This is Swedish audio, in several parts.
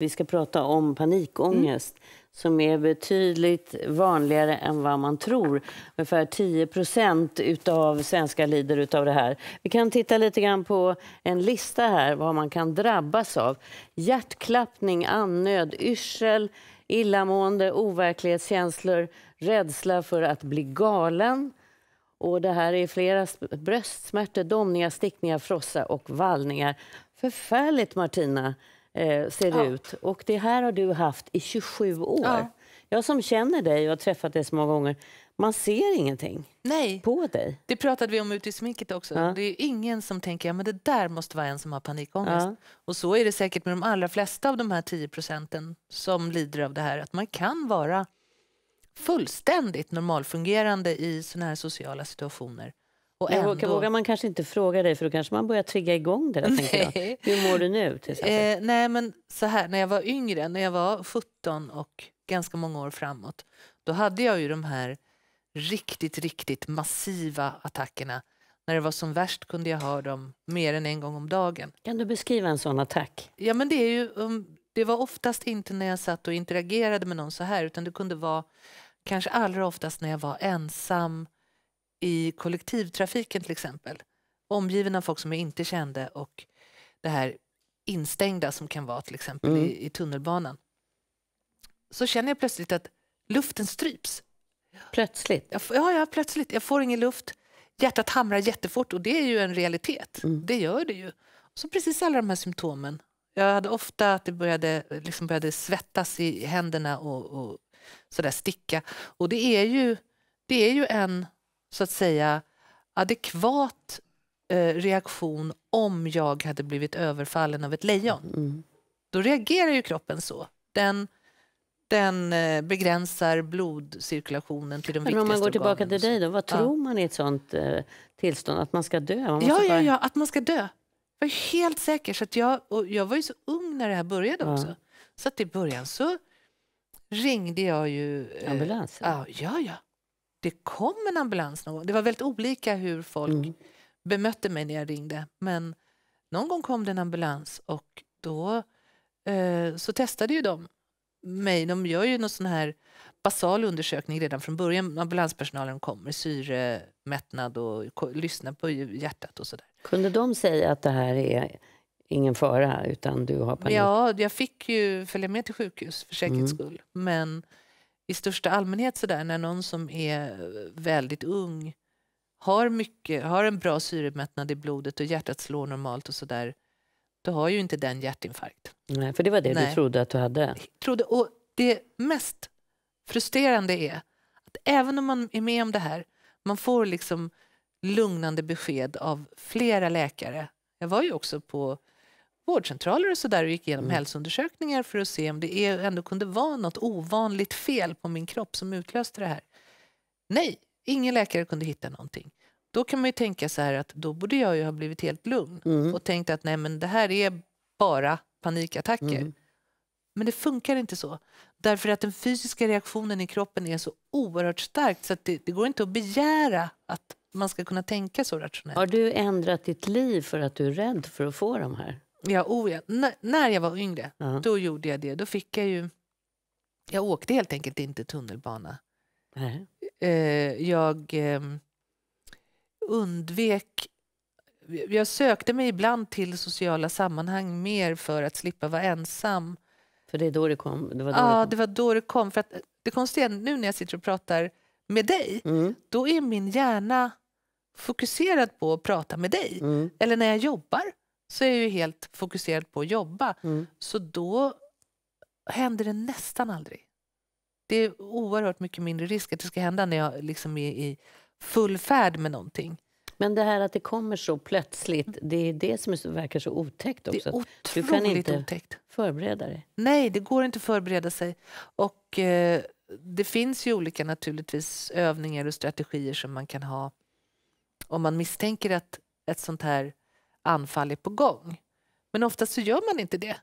Vi ska prata om panikångest mm. som är betydligt vanligare än vad man tror. Ungefär 10 procent av svenskar lider av det här. Vi kan titta lite grann på en lista här vad man kan drabbas av. Hjärtklappning, annöd, yrsel, illamående, overklighetskänslor, rädsla för att bli galen. Och det här är flera bröstsmärtor, domningar, stickningar, frossa och vallningar. Förfärligt, Martina! eh, ser ja. ut. Och det här har du haft i 27 år. Ja. Jag som känner dig och har träffat dig så många gånger, man ser ingenting Nej. på dig. Det pratade vi om ute i sminket också. Ja. Det är ingen som tänker att ja, det där måste vara en som har panikångest. Ja. Och så är det säkert med de allra flesta av de här 10 procenten som lider av det här, att man kan vara fullständigt normalfungerande i såna här sociala situationer och ändå... Vågar man kanske inte fråga dig för då kanske man börjar trigga igång det där. Nej. Hur mår du nu? Till eh, nej men så här, när jag var yngre, när jag var 17 och ganska många år framåt, då hade jag ju de här riktigt, riktigt massiva attackerna. När det var som värst kunde jag ha dem mer än en gång om dagen. Kan du beskriva en sån attack? Ja, men det, är ju, um, det var oftast inte när jag satt och interagerade med någon så här utan det kunde vara kanske allra oftast när jag var ensam, i kollektivtrafiken till exempel, omgiven av folk som jag inte kände och det här instängda som kan vara till exempel mm. i, i tunnelbanan, så känner jag plötsligt att luften stryps. Plötsligt? Jag, ja, ja, plötsligt. Jag får ingen luft. Hjärtat hamrar jättefort och det är ju en realitet. Mm. Det gör det ju. Så precis alla de här symptomen. Jag hade ofta att det började, liksom började svettas i händerna och, och sådär sticka. Och det är ju, det är ju en så att säga adekvat eh, reaktion om jag hade blivit överfallen av ett lejon. Mm. mm. Då reagerar ju kroppen så. Den, den eh, begränsar blodcirkulationen till de viktigaste Men om man går tillbaka till dig, då, vad tror man i ett sånt eh, tillstånd? Att man ska dö? Man ja, ja, bara... ja, att man ska dö. Jag var helt säker. Så jag, och jag var ju så ung när det här började också. Så att i början så ringde jag ju... Eh, Ambulans? Eh, ja, ja. ja det kom en ambulans någon gång. Det var väldigt olika hur folk mm. bemötte mig när jag ringde. Men någon gång kom det en ambulans och då eh, så testade ju de mig. De gör ju någon sån här basal undersökning redan från början. Ambulanspersonalen kommer, syremättnad och lyssnar på hjärtat och sådär. Kunde de säga att det här är ingen fara utan du har panik? Ja, jag fick ju följa med till sjukhus för säkerhets mm. skull. Mm i största allmänhet sådär när någon som är väldigt ung har, mycket, har en bra syremättnad i blodet och hjärtat slår normalt och sådär, du har ju inte den hjärtinfarkt. Nej, för det var det Nej. du trodde att du hade? trodde, och det mest frustrerande är att även om man är med om det här, man får liksom lugnande besked av flera läkare. Jag var ju också på vårdcentraler och så där och gick igenom mm. hälsoundersökningar för att se om det är, ändå kunde vara något ovanligt fel på min kropp som utlöste det här. Nej, ingen läkare kunde hitta någonting. Då kan man ju tänka så här att då borde jag ju ha blivit helt lugn mm. och tänkt att nej men det här är bara panikattacker. Mm. Men det funkar inte så. Därför att den fysiska reaktionen i kroppen är så oerhört stark så att det, det går inte att begära att man ska kunna tänka så rationellt. Har du ändrat ditt liv för att du är rädd för att få de här? Ja, oh ja. när jag var yngre, mm. då gjorde jag det. Då fick jag ju... Jag åkte helt enkelt inte tunnelbana. Mm. Eh, jag ehm, undvek... Jag sökte mig ibland till sociala sammanhang mer för att slippa vara ensam. För det är då det kom? Det var då ja, det, kom. det var då det kom. För att, eh, det konstiga nu när jag sitter och pratar med dig, mm. då är min hjärna fokuserad på att prata med dig. Mm. Eller när jag jobbar så är jag ju helt fokuserad på att jobba. Mm. Så då händer det nästan aldrig. Det är oerhört mycket mindre risk att det ska hända när jag liksom är i full färd med någonting. Men det här att det kommer så plötsligt, mm. det är det som verkar så otäckt också. Det är otroligt du kan inte otäckt. förbereda dig. Nej, det går inte att förbereda sig. Och eh, det finns ju olika naturligtvis övningar och strategier som man kan ha om man misstänker att ett sånt här anfall är på gång. Men oftast så gör man inte det.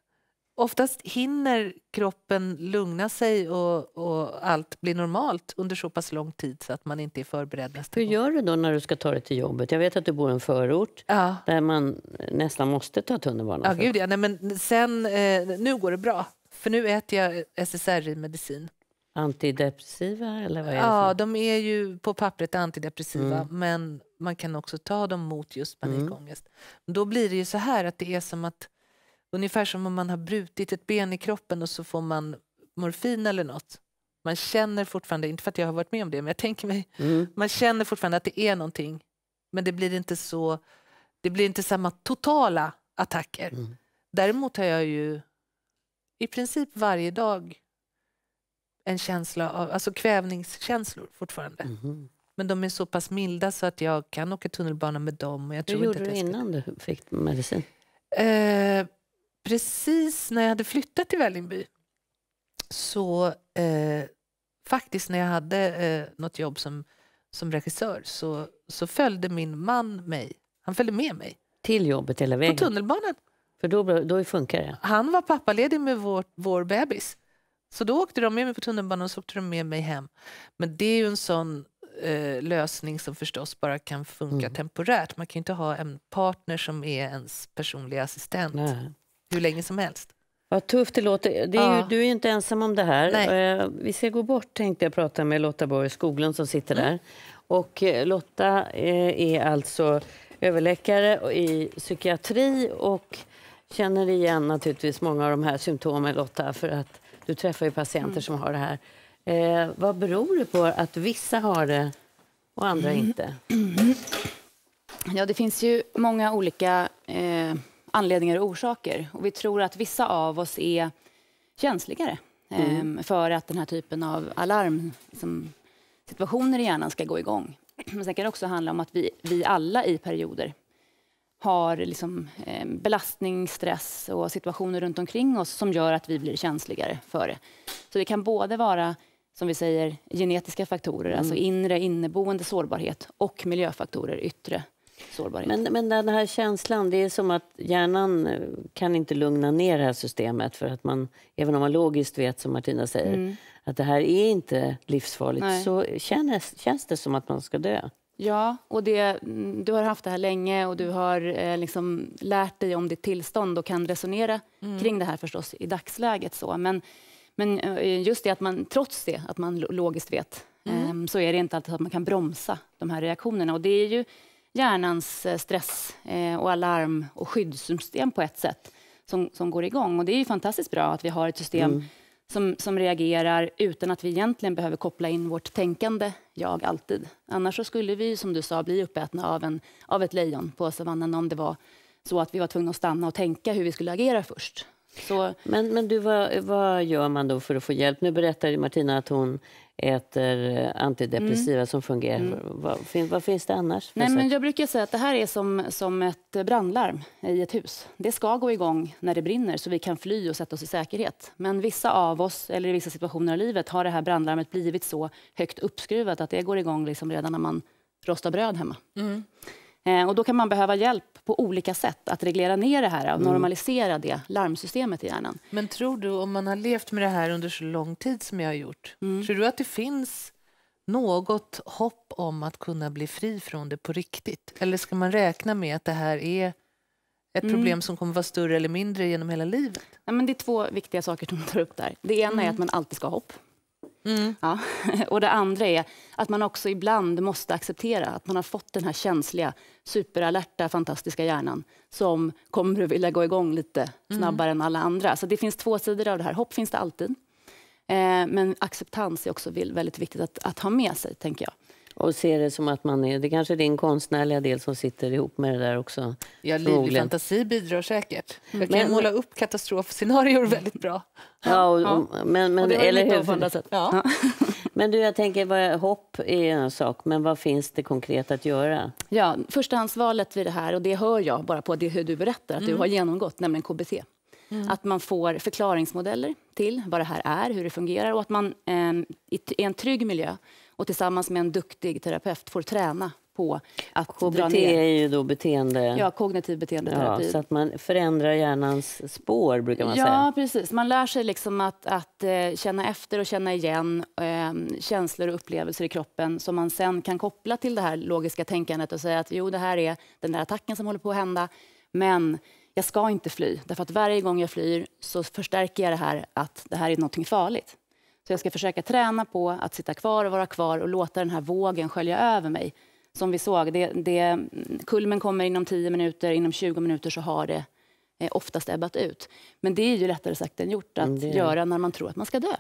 Oftast hinner kroppen lugna sig och, och allt blir normalt under så pass lång tid så att man inte är förberedd. Nästa Hur gör du då när du ska ta dig till jobbet? Jag vet att du bor i en förort ja. där man nästan måste ta tunnelbanan. Ja, gud ja. Nej, men sen, eh, nu går det bra, för nu äter jag SSRI-medicin. Antidepressiva eller vad är det? Ja, de är ju på pappret antidepressiva, mm. men man kan också ta dem mot just panikångest. Mm. Då blir det ju så här att det är som att ungefär som om man har brutit ett ben i kroppen och så får man morfin eller nåt. Man känner fortfarande, inte för att jag har varit med om det, men jag tänker mig, mm. man känner fortfarande att det är någonting. Men det blir inte så, det blir inte samma totala attacker. Mm. Däremot har jag ju i princip varje dag en känsla av, alltså kvävningskänslor fortfarande. Mm. Men de är så pass milda så att jag kan åka tunnelbana med dem. Och jag tror Hur gjorde inte att du innan du fick medicin? Eh, precis när jag hade flyttat till Vällingby så eh, faktiskt när jag hade eh, något jobb som, som regissör så, så följde min man mig. Han följde med mig. Till jobbet hela vägen? På tunnelbanan. För då, då funkar det? Han var pappaledig med vår, vår bebis. Så då åkte de med mig på tunnelbanan och så åkte de med mig hem. Men det är ju en sån eh, lösning som förstås bara kan funka mm. temporärt. Man kan inte ha en partner som är ens personliga assistent Nej. hur länge som helst. Vad tufft det låter. Det är ja. ju, du är ju inte ensam om det här. Eh, vi ska gå bort tänkte jag prata med Lotta Borg Skoglund som sitter mm. där. Och eh, Lotta eh, är alltså överläkare i psykiatri och känner igen naturligtvis många av de här symptomen Lotta, för att du träffar ju patienter mm. som har det här. Eh, vad beror det på att vissa har det och andra mm. inte? Ja, det finns ju många olika eh, anledningar och orsaker. Och vi tror att vissa av oss är känsligare eh, mm. för att den här typen av alarm, liksom, situationer i hjärnan ska gå igång. Men sen kan det också handla om att vi, vi alla i perioder har liksom, eh, belastning, stress och situationer runt omkring oss som gör att vi blir känsligare för det. Så det kan både vara som vi säger, genetiska faktorer, alltså mm. alltså inre inneboende sårbarhet och miljöfaktorer, yttre sårbarhet. Men, men den här känslan, det är som att hjärnan eh, kan inte lugna ner det här systemet för att man, även om man logiskt vet som Martina säger, mm. att det här är inte livsfarligt, Nej. så känns, känns det som att man ska dö. Ja, och det, mm, du har haft det här länge och du har eh, liksom lärt dig om ditt tillstånd och kan resonera mm. kring det här förstås i dagsläget. Så. Men men eh, just det att man trots det, att man logiskt vet, mm. Ehm, så är det inte alltid att man kan bromsa de här reaktionerna. Och det är ju hjärnans eh, stress eh, och alarm och skyddssystem på ett sätt som, som går igång. Och det är fantastiskt bra att vi har ett system mm. som, som reagerar utan att vi egentligen behöver koppla in vårt tänkande jag alltid. Annars skulle vi, som du sa, bli uppätna av, en, av ett lejon på savannen om det var så att vi var tvungna att stanna och tänka hur vi skulle agera först. Så... Men, men du, vad, vad gör man då för att få hjälp? Nu berättar Martina att hon äter antidepressiva mm. som fungerar. Mm. Vad, vad, finns det annars? Nej, men jag brukar säga att det här är som, som ett brandlarm i ett hus. Det ska gå igång när det brinner så vi kan fly och sätta oss i säkerhet. Men vissa av oss, eller i vissa situationer i livet, har det här brandlarmet blivit så högt uppskruvat att det går igång liksom redan när man rostar bröd hemma. Mm. Eh, och då kan man behöva hjälp på olika sätt att reglera ner det här och mm. normalisera det larmsystemet i hjärnan. Men tror du, om man har levt med det här under så lång tid som jag har gjort, mm. tror du att det finns något hopp om att kunna bli fri från det på riktigt? Eller ska man räkna med att det här är ett mm. problem som kommer vara större eller mindre genom hela livet? Ja, men det är två viktiga saker som du tar upp där. Det ena mm. är att man alltid ska ha hopp. Mm. Ja. Och det andra är att man också ibland måste acceptera att man har fått den här känsliga, superalerta, fantastiska hjärnan som kommer att vilja gå igång lite mm. snabbare mm. än alla andra. Så det finns två sidor av det här. Hopp finns det alltid. Eh, men acceptans är också väldigt viktigt att, att ha med sig, tänker jag och ser det som att man är... Det kanske är din konstnärliga del som sitter ihop med det där också. Ja, livlig fantasi bidrar säkert. Jag kan men, måla upp katastrofscenarier väldigt bra. Ja, och, ja. men, men, och det eller lite hur? sätt. Ja. men du, jag tänker, vad, hopp är en sak, men vad finns det konkret att göra? Ja, förstahandsvalet vid det här, och det hör jag bara på det hur du berättar att mm. du har genomgått, nämligen KBT. Mm. Att man får förklaringsmodeller till vad det här är, hur det fungerar och att man eh, i, i en trygg miljö och tillsammans med en duktig terapeut får träna på att KBT dra ner. är ju då beteende... Ja, kognitiv beteendeterapi. Ja, så att man förändrar hjärnans spår, brukar man ja, säga. Ja, precis. Man lär sig liksom att, att eh, känna efter och känna igen eh, känslor och upplevelser i kroppen som man sen kan koppla till det här logiska tänkandet och säga att jo, det här är den där attacken som håller på att hända, men jag ska inte fly, därför att varje gång jag flyr så förstärker jag det här att det här är något farligt. Så jag ska försöka träna på att sitta kvar och vara kvar och låta den här vågen skölja över mig. Som vi såg, det, det, kulmen kommer inom 10 minuter, inom 20 minuter så har det eh, oftast ebbat ut. Men det är ju lättare sagt än gjort att mm, det... göra när man tror att man ska dö.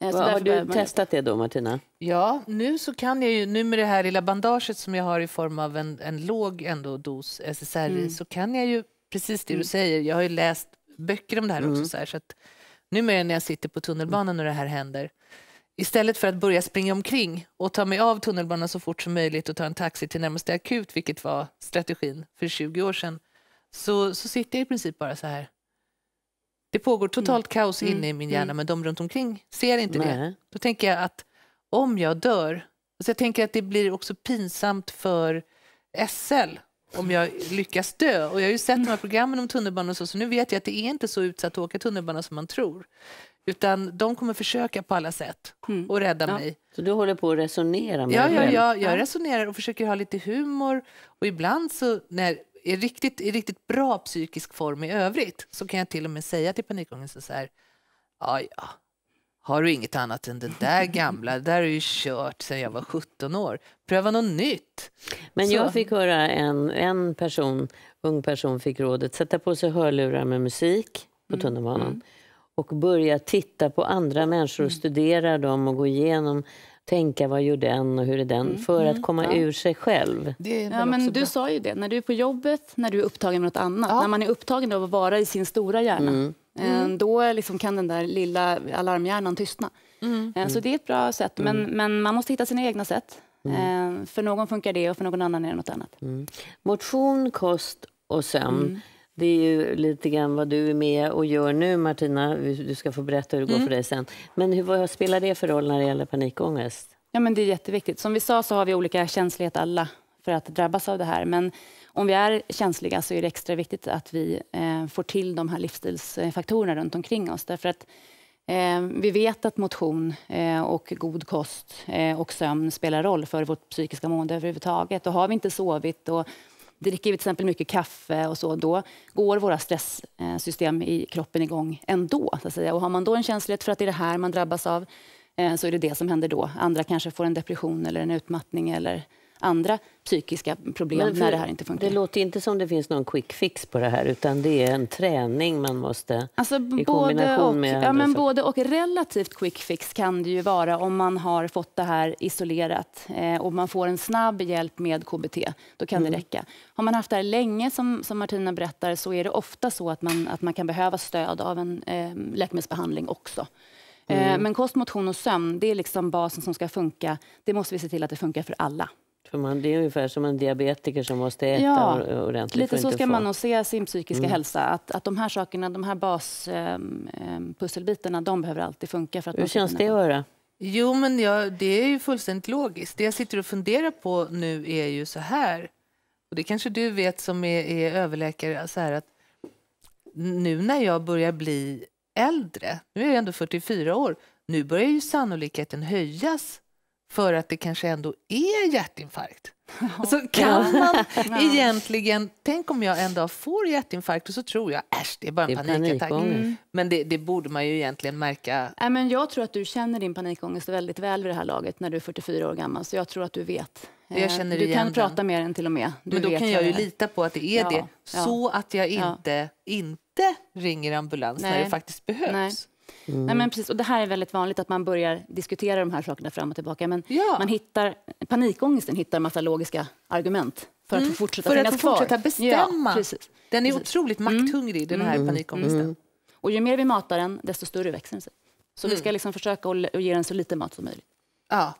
Eh, så har du testat det då, Martina? Ja, nu så kan jag ju, nu med det här lilla bandaget som jag har i form av en, en låg ändå dos SSRI, mm. så kan jag ju precis det mm. du säger. Jag har ju läst böcker om det här mm. också, så, här, så att numera när jag sitter på tunnelbanan och mm. det här händer, istället för att börja springa omkring och ta mig av tunnelbanan så fort som möjligt och ta en taxi till närmaste akut, vilket var strategin för 20 år sedan, så, så sitter jag i princip bara så här. Det pågår totalt mm. kaos inne mm. i min hjärna, mm. men de runt omkring ser inte Nej. det. Då tänker jag att om jag dör, så alltså jag tänker att det blir också pinsamt för SL om jag lyckas dö. Och jag har ju sett de här programmen om tunnelbanan så, så nu vet jag att det är inte så utsatt att åka tunnelbana som man tror. Utan de kommer försöka på alla sätt mm. och rädda ja. mig. Så du håller på att resonera med ja, ja, ja, jag resonerar och försöker ha lite humor. Och ibland så när i riktigt, i riktigt bra psykisk form i övrigt så kan jag till och med säga till panikångesten så här, ja ja, har du inget annat än den där gamla? Det där har ju kört sedan jag var 17 år. Pröva något nytt. Men Så. jag fick höra en, en person, ung person fick rådet sätta på sig hörlurar med musik på mm, tunnelbanan mm. och börja titta på andra människor och mm. studera dem och gå igenom tänka vad gör den och hur är den mm. för att mm, komma mm. ur sig själv. ja, men du bra. sa ju det, när du är på jobbet, när du är upptagen med något annat, ja. när man är upptagen av att vara i sin stora hjärna, mm. Eh, mm. Då liksom kan den där lilla alarmhjärnan tystna. Mm. Eh, så mm. det är ett bra sätt, men, mm. men man måste hitta sina egna sätt. Mm. Eh, för någon funkar det och för någon annan är det något annat. Mm. Motion, kost och sömn. Mm. Det är ju lite grann vad du är med och gör nu, Martina. Du ska få berätta hur det går mm. för dig sen. Men hur, vad spelar det för roll när det gäller panikångest? Ja, men det är jätteviktigt. Som vi sa så har vi olika känslighet alla för att drabbas av det här. Men om vi är känsliga så är det extra viktigt att vi eh, får till de här livsstilsfaktorerna runt omkring oss. Därför att eh, vi vet att motion eh, och god kost eh, och sömn spelar roll för vårt psykiska mående överhuvudtaget. Och har vi inte sovit och dricker vi till exempel mycket kaffe och så, då går våra stresssystem eh, i kroppen igång ändå. Så att säga. Och har man då en känslighet för att det är det här man drabbas av eh, så är det det som händer då. Andra kanske får en depression eller en utmattning eller andra psykiska problem när det här inte funkar. Det låter inte som det finns någon quick fix på det här utan det är en träning man måste... Alltså, i kombination och, med ja, men både och. Relativt quick fix kan det ju vara om man har fått det här isolerat eh, och man får en snabb hjälp med KBT. Då kan mm. det räcka. Har man haft det här länge, som, som Martina berättar, så är det ofta så att man, att man kan behöva stöd av en eh, läkemedelsbehandling också. Eh, mm. men kost, motion och sömn, det är liksom basen som ska funka. Det måste vi se till att det funkar för alla. För man, det är ungefär som en diabetiker som måste äta ja, ordentligt. Lite så ska få... man nog se sin psykiska mm. hälsa. Att, att de här sakerna, de här baspusselbitarna, ehm, ehm, um, de behöver alltid funka. För att Hur känns det att höra? Jo, men jag, det är ju fullständigt logiskt. Det jag sitter och funderar på nu är ju så här, och det kanske du vet som är, är överläkare, så här att nu när jag börjar bli äldre, nu är jag ändå 44 år, nu börjar ju sannolikheten höjas för att det kanske ändå är hjärtinfarkt. Alltså, ja. kan man egentligen... Tänk om jag en dag får hjärtinfarkt och så tror jag äsch, det är bara en panikattack. Mm. Men det, det, borde man ju egentligen märka. Äh, men jag tror att du känner din panikångest väldigt väl vid det här laget när du är 44 år gammal. Så jag tror att du vet. Jag eh, känner du kan den. prata mer än till och med. Du men då kan jag ju lita på att det är ja. det. Så att jag inte, inte ringer ambulans Nej. när det faktiskt behövs. Nej. Mm. Nej, men precis, och det här är väldigt vanligt, att man börjar diskutera de här sakerna fram och tillbaka. Men ja. man hittar, panikångesten hittar en massa logiska argument för att mm. fortsätta för att finnas fortsätta kvar. bestämma. Ja, Den är precis. otroligt mm. makthungrig, den här mm. panikångesten. Mm. Och ju mer vi matar den, desto större växer den sig. Så vi mm. ska liksom försöka att ge den så lite mat som möjligt. Ja.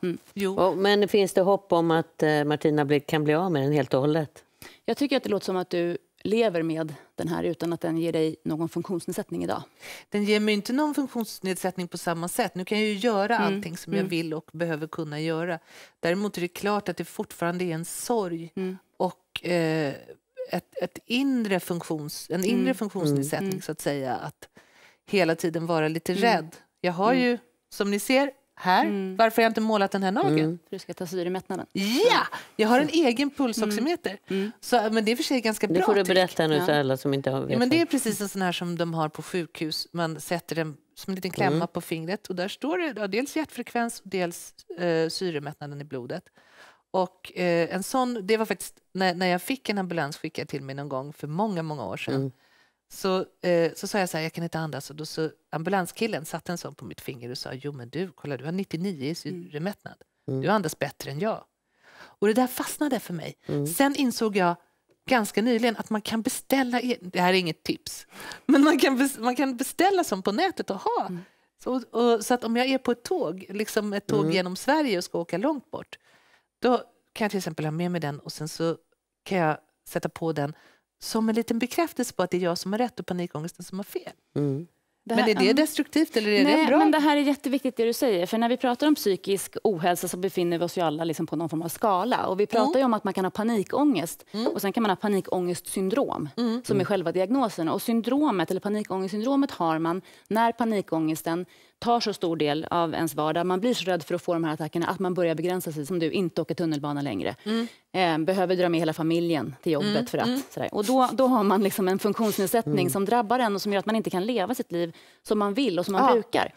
Och, men finns det hopp om att eh, Martina kan bli av med den helt och hållet? Jag tycker att det låter som att du lever med den här utan att den ger dig någon funktionsnedsättning idag? Den ger mig inte någon funktionsnedsättning på samma sätt. Nu kan jag ju göra mm. allting som mm. jag vill och behöver kunna göra. Däremot är det klart att det fortfarande är en sorg mm. och eh, ett, ett inre funktions, en inre mm. funktionsnedsättning mm. Mm. så att säga. Att hela tiden vara lite rädd. Jag har ju, som ni ser, här. Mm. Varför har jag inte målat den här nageln? Mm. För du ska ta syremättnaden. Ja! Jag har en egen pulsoximeter. Mm. mm. Så, men det är för sig ganska bra. Det får du berätta nu för ja. alla som inte har ja, men Det är precis en sån här som de har på sjukhus. Man sätter den som en liten klämma mm. på fingret och där står det ja, dels hjärtfrekvens och dels eh, syremättnaden i blodet. Och eh, en sån, det var faktiskt när, när jag fick en ambulans skickad till mig någon gång för många, många år sedan mm. Så, eh, så sa jag så här, jag kan inte andas. Och då så ambulanskillen satte en sån på mitt finger och sa, jo men du, kolla du har 99 i mm. syremättnad. Mm. Du andas bättre än jag. Och det där fastnade för mig. Mm. Sen insåg jag ganska nyligen att man kan beställa, det här är inget tips, men man kan, man kan beställa sånt på nätet och ha. Mm. Så, och, så att om jag är på ett tåg, liksom ett tåg mm. genom Sverige och ska åka långt bort, då kan jag till exempel ha med mig den och sen så kan jag sätta på den som en liten bekräftelse på att det är jag som har rätt och panikångesten som har fel. Mm. Det här, men är det destruktivt eller är nej, det bra? Men det här är jätteviktigt det du säger. För när vi pratar om psykisk ohälsa så befinner vi oss ju alla liksom på någon form av skala. Och vi mm. pratar mm. om att man kan ha panikångest mm. och sen kan man ha panikångestsyndrom mm. som är mm. själva diagnosen. Och syndromet, eller panikångestsyndromet har man när panikångesten tar så stor del av ens vardag, man blir så rädd för att få de här attackerna att man börjar begränsa sig, som du, inte åker tunnelbana längre. Mm. Eh, behöver dra med hela familjen till jobbet mm. för att... Mm. Sådär. Och då, då har man liksom en funktionsnedsättning mm. som drabbar en och som gör att man inte kan leva sitt liv som man vill och som man ja. brukar.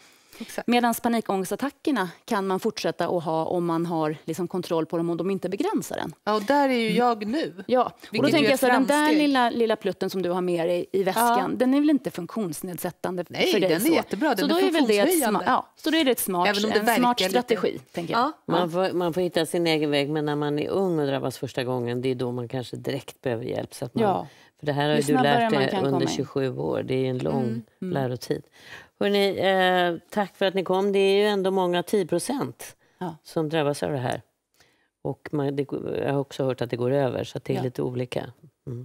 Medan panikångestattackerna kan man fortsätta att ha om man har liksom kontroll på dem och de inte begränsar den. Ja, och där är ju mm. jag nu. Ja, och Vilket då tänker jag så den där lilla, lilla plutten som du har med dig i väskan, ja. den är väl inte funktionsnedsättande Nej, för dig? Nej, den är så. jättebra. Den så är, är väl det ja, så då är det, ett smart, Även om det en smart strategi. Lite. Tänker jag. Ja. Man, får, man får hitta sin egen väg, men när man är ung och drabbas första gången, det är då man kanske direkt behöver hjälp. Så att man, ja. För det här har ju du lärt dig under 27 år, det är en lång mm. mm. lärotid. Hörrni, eh, tack för att ni kom. Det är ju ändå många, 10 procent, ja. som drabbas av det här. Och man, det, jag har också hört att det går över, så det är ja. lite olika. Mm.